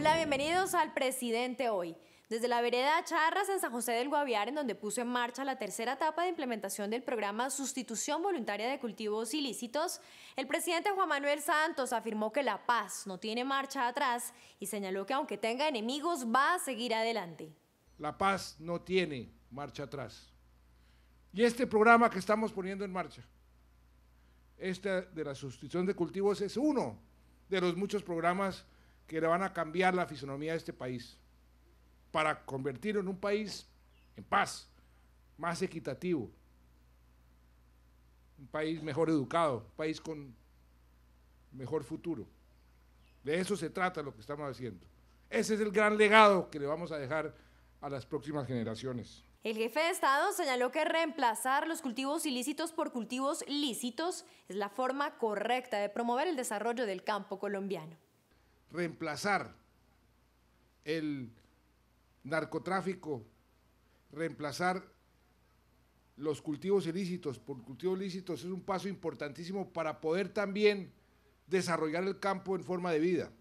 Hola, bienvenidos al Presidente Hoy. Desde la vereda Charras en San José del Guaviar, en donde puso en marcha la tercera etapa de implementación del programa Sustitución Voluntaria de Cultivos Ilícitos, el presidente Juan Manuel Santos afirmó que la paz no tiene marcha atrás y señaló que aunque tenga enemigos va a seguir adelante. La paz no tiene marcha atrás. Y este programa que estamos poniendo en marcha, este de la sustitución de cultivos, es uno de los muchos programas que le van a cambiar la fisonomía de este país para convertirlo en un país en paz, más equitativo, un país mejor educado, un país con mejor futuro. De eso se trata lo que estamos haciendo. Ese es el gran legado que le vamos a dejar a las próximas generaciones. El jefe de Estado señaló que reemplazar los cultivos ilícitos por cultivos lícitos es la forma correcta de promover el desarrollo del campo colombiano reemplazar el narcotráfico, reemplazar los cultivos ilícitos por cultivos lícitos es un paso importantísimo para poder también desarrollar el campo en forma de vida,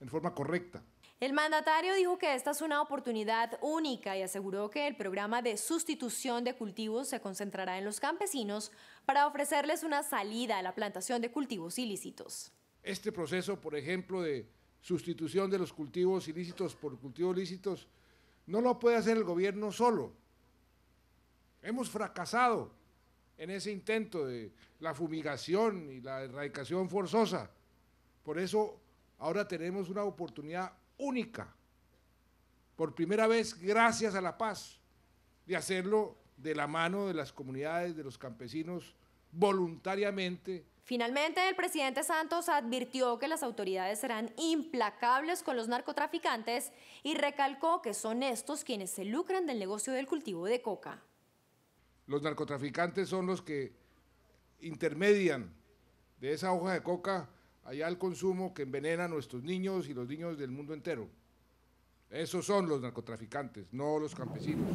en forma correcta. El mandatario dijo que esta es una oportunidad única y aseguró que el programa de sustitución de cultivos se concentrará en los campesinos para ofrecerles una salida a la plantación de cultivos ilícitos. Este proceso, por ejemplo, de sustitución de los cultivos ilícitos por cultivos lícitos, no lo puede hacer el gobierno solo. Hemos fracasado en ese intento de la fumigación y la erradicación forzosa. Por eso ahora tenemos una oportunidad única, por primera vez gracias a la paz, de hacerlo de la mano de las comunidades, de los campesinos, voluntariamente. Finalmente, el presidente Santos advirtió que las autoridades serán implacables con los narcotraficantes y recalcó que son estos quienes se lucran del negocio del cultivo de coca. Los narcotraficantes son los que intermedian de esa hoja de coca allá al consumo que envenena a nuestros niños y los niños del mundo entero. Esos son los narcotraficantes, no los campesinos.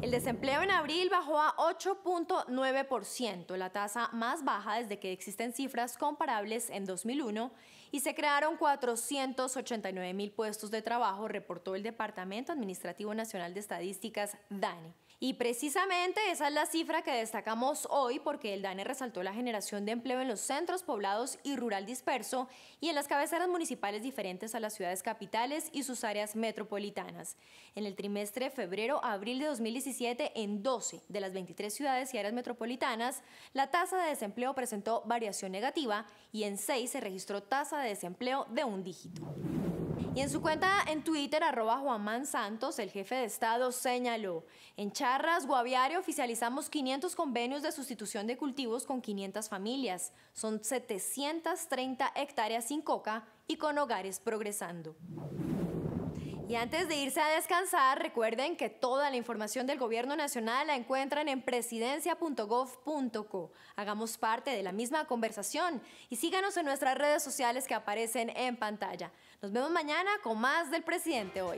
El desempleo en abril bajó a 8.9%, la tasa más baja desde que existen cifras comparables en 2001 y se crearon 489 mil puestos de trabajo, reportó el Departamento Administrativo Nacional de Estadísticas, DANE. Y precisamente esa es la cifra que destacamos hoy porque el DANE resaltó la generación de empleo en los centros poblados y rural disperso y en las cabeceras municipales diferentes a las ciudades capitales y sus áreas metropolitanas. En el trimestre febrero-abril de 2017, en 12 de las 23 ciudades y áreas metropolitanas, la tasa de desempleo presentó variación negativa y en 6 se registró tasa de desempleo de un dígito. Y en su cuenta en Twitter, arroba Santos, el jefe de Estado señaló, en Charras, Guaviare, oficializamos 500 convenios de sustitución de cultivos con 500 familias. Son 730 hectáreas sin coca y con hogares progresando. Y antes de irse a descansar, recuerden que toda la información del Gobierno Nacional la encuentran en presidencia.gov.co. Hagamos parte de la misma conversación y síganos en nuestras redes sociales que aparecen en pantalla. Nos vemos mañana con más del presidente hoy.